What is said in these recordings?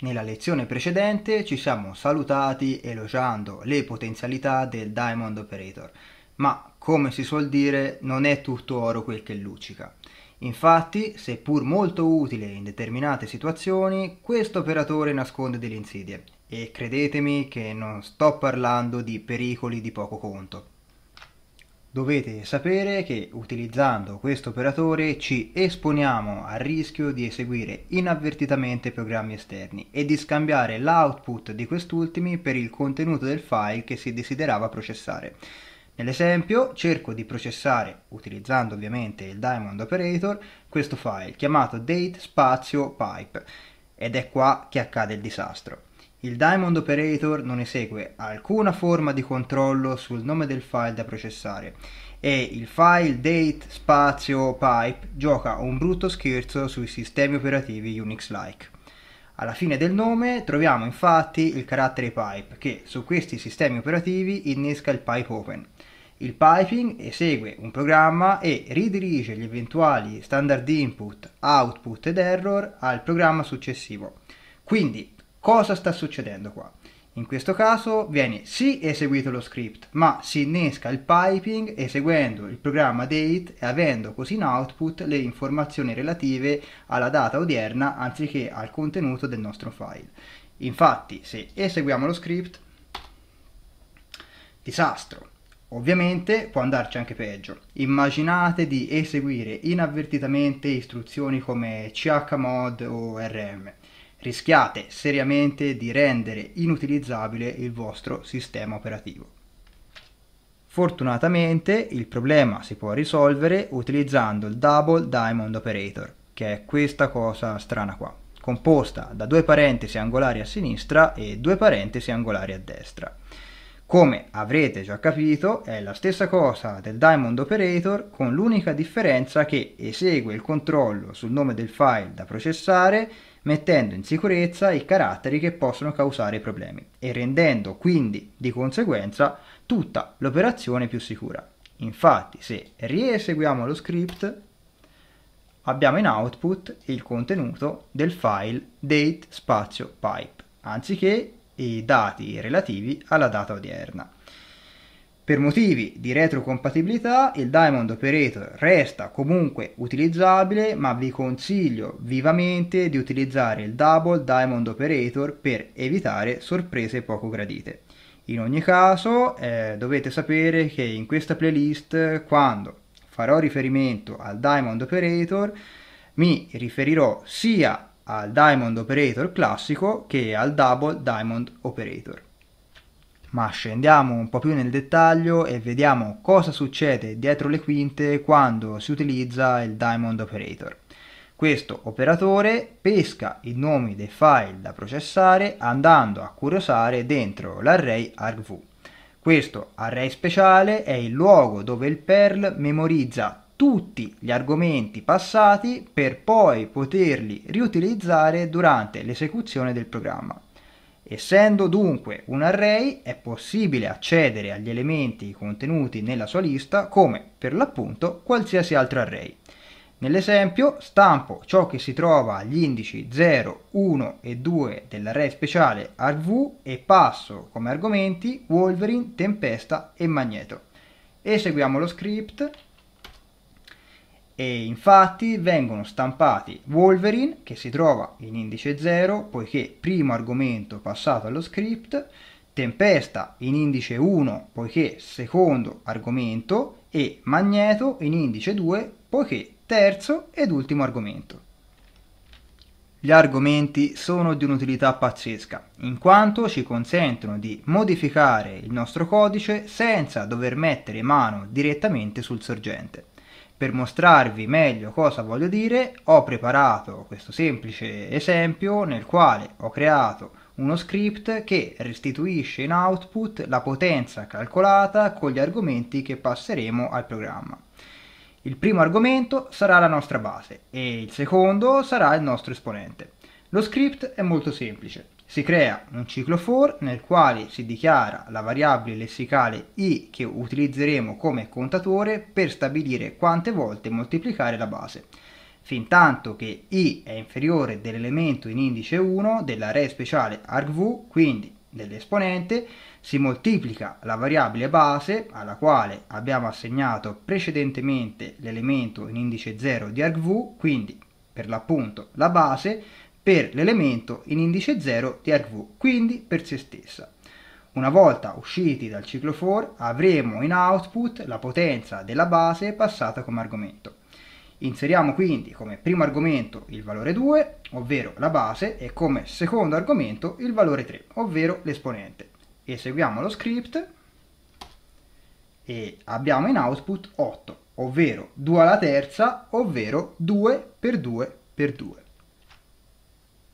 Nella lezione precedente ci siamo salutati elogiando le potenzialità del Diamond Operator, ma come si suol dire non è tutto oro quel che luccica. Infatti, seppur molto utile in determinate situazioni, questo operatore nasconde delle insidie e credetemi che non sto parlando di pericoli di poco conto. Dovete sapere che utilizzando questo operatore ci esponiamo al rischio di eseguire inavvertitamente programmi esterni e di scambiare l'output di quest'ultimi per il contenuto del file che si desiderava processare. Nell'esempio cerco di processare, utilizzando ovviamente il Diamond Operator, questo file chiamato date spazio pipe ed è qua che accade il disastro. Il Diamond Operator non esegue alcuna forma di controllo sul nome del file da processare e il file date spazio pipe gioca un brutto scherzo sui sistemi operativi Unix-like. Alla fine del nome troviamo infatti il carattere pipe che su questi sistemi operativi innesca il pipe open. Il piping esegue un programma e ridirige gli eventuali standard input, output ed error al programma successivo. Quindi Cosa sta succedendo qua? In questo caso viene sì eseguito lo script, ma si innesca il piping eseguendo il programma date e avendo così in output le informazioni relative alla data odierna anziché al contenuto del nostro file. Infatti, se eseguiamo lo script, disastro. Ovviamente può andarci anche peggio. Immaginate di eseguire inavvertitamente istruzioni come chmod o rm rischiate seriamente di rendere inutilizzabile il vostro sistema operativo. Fortunatamente il problema si può risolvere utilizzando il Double Diamond Operator, che è questa cosa strana qua, composta da due parentesi angolari a sinistra e due parentesi angolari a destra. Come avrete già capito, è la stessa cosa del Diamond Operator con l'unica differenza che esegue il controllo sul nome del file da processare mettendo in sicurezza i caratteri che possono causare problemi e rendendo quindi di conseguenza tutta l'operazione più sicura. Infatti se rieseguiamo lo script abbiamo in output il contenuto del file date spazio pipe anziché i dati relativi alla data odierna. Per motivi di retrocompatibilità il Diamond Operator resta comunque utilizzabile ma vi consiglio vivamente di utilizzare il Double Diamond Operator per evitare sorprese poco gradite. In ogni caso eh, dovete sapere che in questa playlist quando farò riferimento al Diamond Operator mi riferirò sia al Diamond Operator classico che al Double Diamond Operator ma scendiamo un po' più nel dettaglio e vediamo cosa succede dietro le quinte quando si utilizza il Diamond Operator. Questo operatore pesca i nomi dei file da processare andando a curiosare dentro l'array argv. Questo array speciale è il luogo dove il Perl memorizza tutti gli argomenti passati per poi poterli riutilizzare durante l'esecuzione del programma. Essendo dunque un array è possibile accedere agli elementi contenuti nella sua lista come per l'appunto qualsiasi altro array. Nell'esempio stampo ciò che si trova agli indici 0, 1 e 2 dell'array speciale arv e passo come argomenti Wolverine, Tempesta e Magneto. Eseguiamo lo script e infatti vengono stampati Wolverine, che si trova in indice 0, poiché primo argomento passato allo script, Tempesta in indice 1, poiché secondo argomento, e Magneto in indice 2, poiché terzo ed ultimo argomento. Gli argomenti sono di un'utilità pazzesca, in quanto ci consentono di modificare il nostro codice senza dover mettere mano direttamente sul sorgente. Per mostrarvi meglio cosa voglio dire ho preparato questo semplice esempio nel quale ho creato uno script che restituisce in output la potenza calcolata con gli argomenti che passeremo al programma. Il primo argomento sarà la nostra base e il secondo sarà il nostro esponente. Lo script è molto semplice, si crea un ciclo for nel quale si dichiara la variabile lessicale i che utilizzeremo come contatore per stabilire quante volte moltiplicare la base. Fin tanto che i è inferiore dell'elemento in indice 1 della re speciale argv, quindi dell'esponente, si moltiplica la variabile base alla quale abbiamo assegnato precedentemente l'elemento in indice 0 di argv, quindi per l'appunto la base, per l'elemento in indice 0 di argv, quindi per se stessa. Una volta usciti dal ciclo for avremo in output la potenza della base passata come argomento. Inseriamo quindi come primo argomento il valore 2, ovvero la base, e come secondo argomento il valore 3, ovvero l'esponente. Eseguiamo lo script e abbiamo in output 8, ovvero 2 alla terza, ovvero 2 per 2 per 2.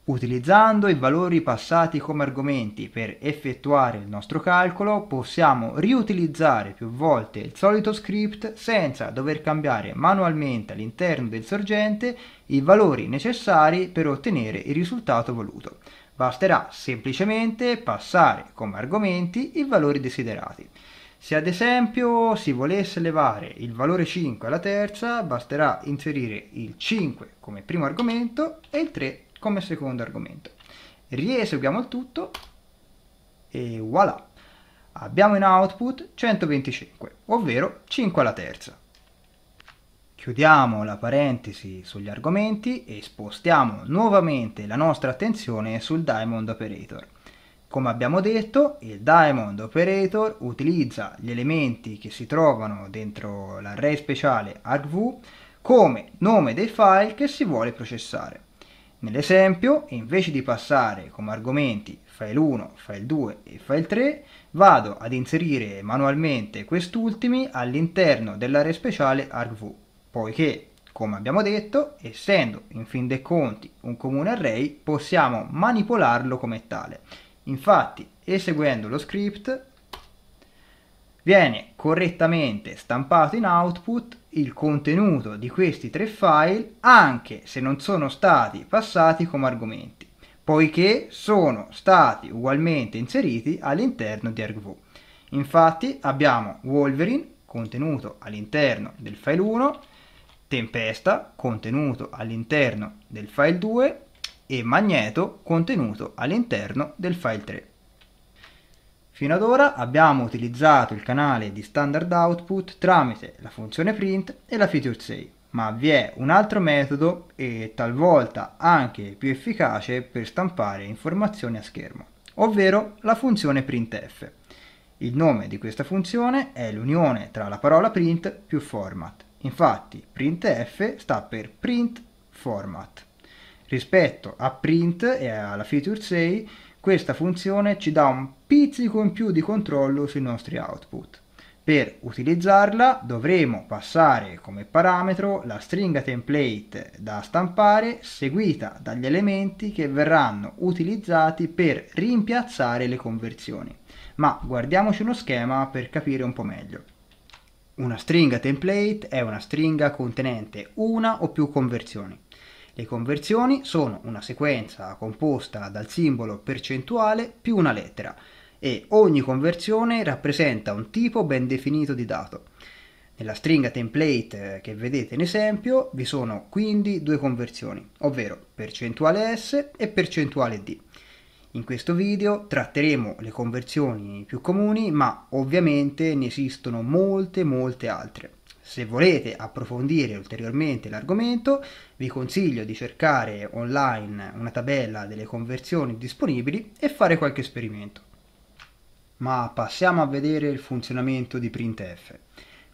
Utilizzando i valori passati come argomenti per effettuare il nostro calcolo possiamo riutilizzare più volte il solito script senza dover cambiare manualmente all'interno del sorgente i valori necessari per ottenere il risultato voluto. Basterà semplicemente passare come argomenti i valori desiderati. Se ad esempio si volesse elevare il valore 5 alla terza, basterà inserire il 5 come primo argomento e il 3 come secondo argomento. Rieseguiamo il tutto e voilà! Abbiamo in output 125, ovvero 5 alla terza. Chiudiamo la parentesi sugli argomenti e spostiamo nuovamente la nostra attenzione sul Diamond Operator. Come abbiamo detto, il Diamond Operator utilizza gli elementi che si trovano dentro l'array speciale argv come nome dei file che si vuole processare. Nell'esempio, invece di passare come argomenti file 1, file 2 e file 3, vado ad inserire manualmente quest'ultimi all'interno dell'area speciale argv, poiché, come abbiamo detto, essendo in fin dei conti un comune array, possiamo manipolarlo come tale. Infatti, eseguendo lo script, viene correttamente stampato in output il contenuto di questi tre file anche se non sono stati passati come argomenti, poiché sono stati ugualmente inseriti all'interno di argv. Infatti abbiamo Wolverine, contenuto all'interno del file 1, Tempesta, contenuto all'interno del file 2 e Magneto, contenuto all'interno del file 3. Fino ad ora abbiamo utilizzato il canale di standard output tramite la funzione print e la feature 6, ma vi è un altro metodo e talvolta anche più efficace per stampare informazioni a schermo, ovvero la funzione printf. Il nome di questa funzione è l'unione tra la parola print più format. Infatti printf sta per print format. Rispetto a print e alla feature 6 questa funzione ci dà un pizzico in più di controllo sui nostri output. Per utilizzarla dovremo passare come parametro la stringa template da stampare seguita dagli elementi che verranno utilizzati per rimpiazzare le conversioni. Ma guardiamoci uno schema per capire un po' meglio. Una stringa template è una stringa contenente una o più conversioni. Le conversioni sono una sequenza composta dal simbolo percentuale più una lettera e ogni conversione rappresenta un tipo ben definito di dato. Nella stringa template che vedete in esempio vi sono quindi due conversioni, ovvero percentuale S e percentuale D. In questo video tratteremo le conversioni più comuni, ma ovviamente ne esistono molte molte altre. Se volete approfondire ulteriormente l'argomento, vi consiglio di cercare online una tabella delle conversioni disponibili e fare qualche esperimento. Ma passiamo a vedere il funzionamento di printf.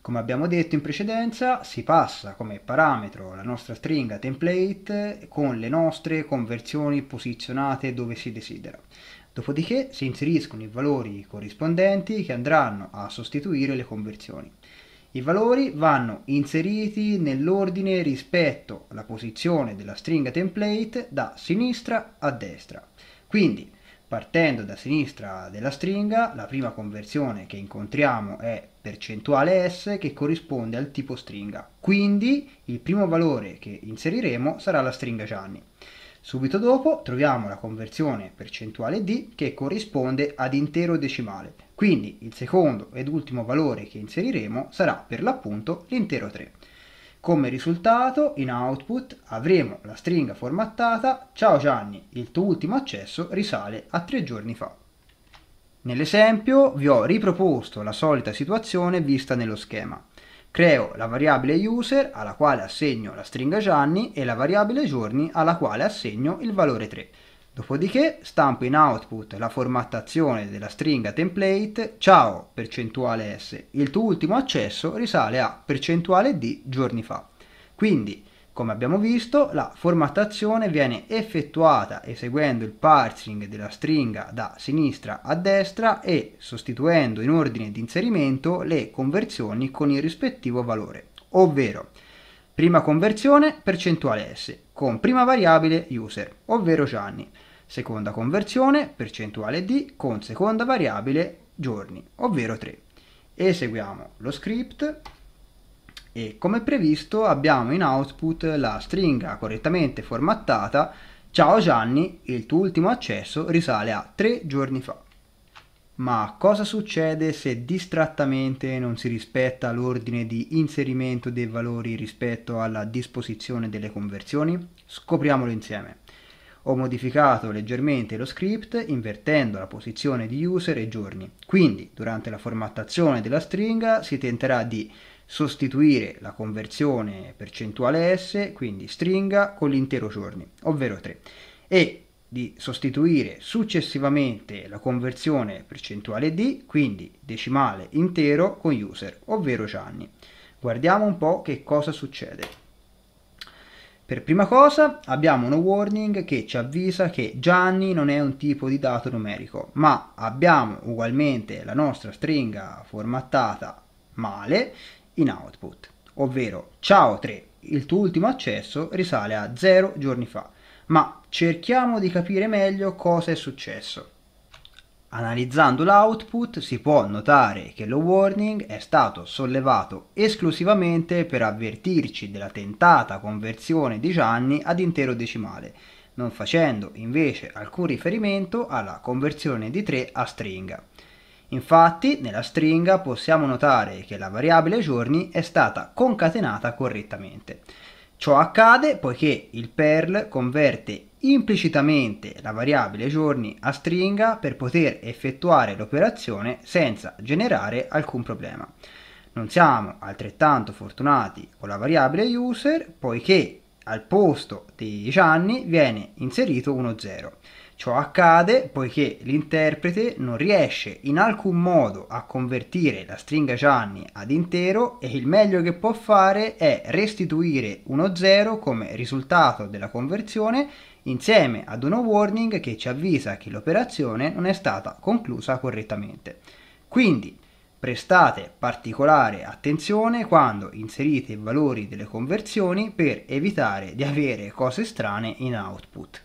Come abbiamo detto in precedenza, si passa come parametro la nostra stringa template con le nostre conversioni posizionate dove si desidera. Dopodiché si inseriscono i valori corrispondenti che andranno a sostituire le conversioni. I valori vanno inseriti nell'ordine rispetto alla posizione della stringa template da sinistra a destra. Quindi, partendo da sinistra della stringa, la prima conversione che incontriamo è percentuale S che corrisponde al tipo stringa. Quindi il primo valore che inseriremo sarà la stringa Gianni. Subito dopo troviamo la conversione percentuale D che corrisponde ad intero decimale, quindi il secondo ed ultimo valore che inseriremo sarà per l'appunto l'intero 3. Come risultato in output avremo la stringa formattata Ciao Gianni, il tuo ultimo accesso risale a tre giorni fa. Nell'esempio vi ho riproposto la solita situazione vista nello schema. Creo la variabile user alla quale assegno la stringa Gianni e la variabile giorni alla quale assegno il valore 3. Dopodiché stampo in output la formattazione della stringa template ciao percentuale s. Il tuo ultimo accesso risale a percentuale di giorni fa. Quindi come abbiamo visto, la formattazione viene effettuata eseguendo il parsing della stringa da sinistra a destra e sostituendo in ordine di inserimento le conversioni con il rispettivo valore, ovvero prima conversione percentuale S con prima variabile user, ovvero Gianni, seconda conversione percentuale D con seconda variabile giorni, ovvero 3. Eseguiamo lo script e come previsto abbiamo in output la stringa correttamente formattata Ciao Gianni, il tuo ultimo accesso risale a tre giorni fa. Ma cosa succede se distrattamente non si rispetta l'ordine di inserimento dei valori rispetto alla disposizione delle conversioni? Scopriamolo insieme. Ho modificato leggermente lo script invertendo la posizione di user e giorni. Quindi, durante la formattazione della stringa si tenterà di sostituire la conversione percentuale S, quindi stringa, con l'intero giorni, ovvero 3, e di sostituire successivamente la conversione percentuale D, quindi decimale intero, con user, ovvero Gianni. Guardiamo un po' che cosa succede. Per prima cosa abbiamo uno warning che ci avvisa che Gianni non è un tipo di dato numerico, ma abbiamo ugualmente la nostra stringa formattata male in output, ovvero ciao 3, il tuo ultimo accesso risale a 0 giorni fa, ma cerchiamo di capire meglio cosa è successo. Analizzando l'output si può notare che lo warning è stato sollevato esclusivamente per avvertirci della tentata conversione di Gianni ad intero decimale, non facendo invece alcun riferimento alla conversione di 3 a stringa. Infatti nella stringa possiamo notare che la variabile giorni è stata concatenata correttamente. Ciò accade poiché il Perl converte implicitamente la variabile giorni a stringa per poter effettuare l'operazione senza generare alcun problema. Non siamo altrettanto fortunati con la variabile user poiché al posto dei Gianni viene inserito uno 0. Ciò accade poiché l'interprete non riesce in alcun modo a convertire la stringa Gianni ad intero e il meglio che può fare è restituire uno 0 come risultato della conversione insieme ad uno warning che ci avvisa che l'operazione non è stata conclusa correttamente. Quindi prestate particolare attenzione quando inserite i valori delle conversioni per evitare di avere cose strane in output.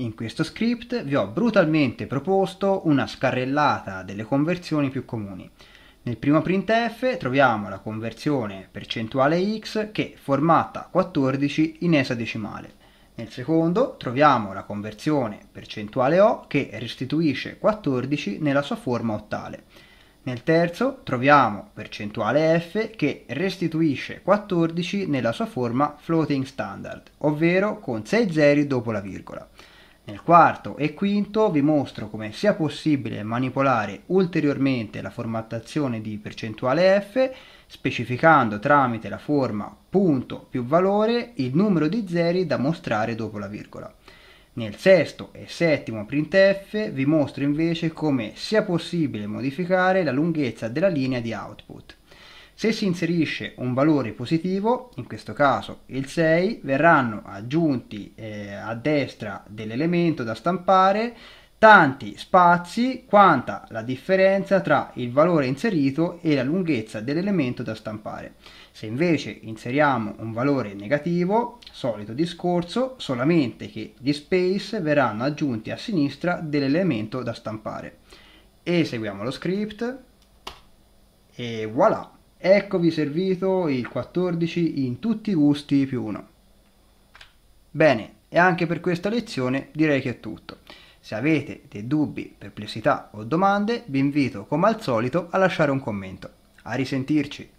In questo script vi ho brutalmente proposto una scarrellata delle conversioni più comuni. Nel primo printf troviamo la conversione percentuale x che formatta 14 in esadecimale. Nel secondo troviamo la conversione percentuale o che restituisce 14 nella sua forma ottale. Nel terzo troviamo percentuale f che restituisce 14 nella sua forma floating standard, ovvero con 6 zeri dopo la virgola. Nel quarto e quinto vi mostro come sia possibile manipolare ulteriormente la formattazione di percentuale F specificando tramite la forma punto più valore il numero di zeri da mostrare dopo la virgola. Nel sesto e settimo printf vi mostro invece come sia possibile modificare la lunghezza della linea di output. Se si inserisce un valore positivo, in questo caso il 6, verranno aggiunti eh, a destra dell'elemento da stampare tanti spazi quanta la differenza tra il valore inserito e la lunghezza dell'elemento da stampare. Se invece inseriamo un valore negativo, solito discorso, solamente che gli space verranno aggiunti a sinistra dell'elemento da stampare. Eseguiamo lo script e voilà! Eccovi servito il 14 in tutti i gusti più 1. Bene, e anche per questa lezione direi che è tutto. Se avete dei dubbi, perplessità o domande, vi invito come al solito a lasciare un commento. A risentirci!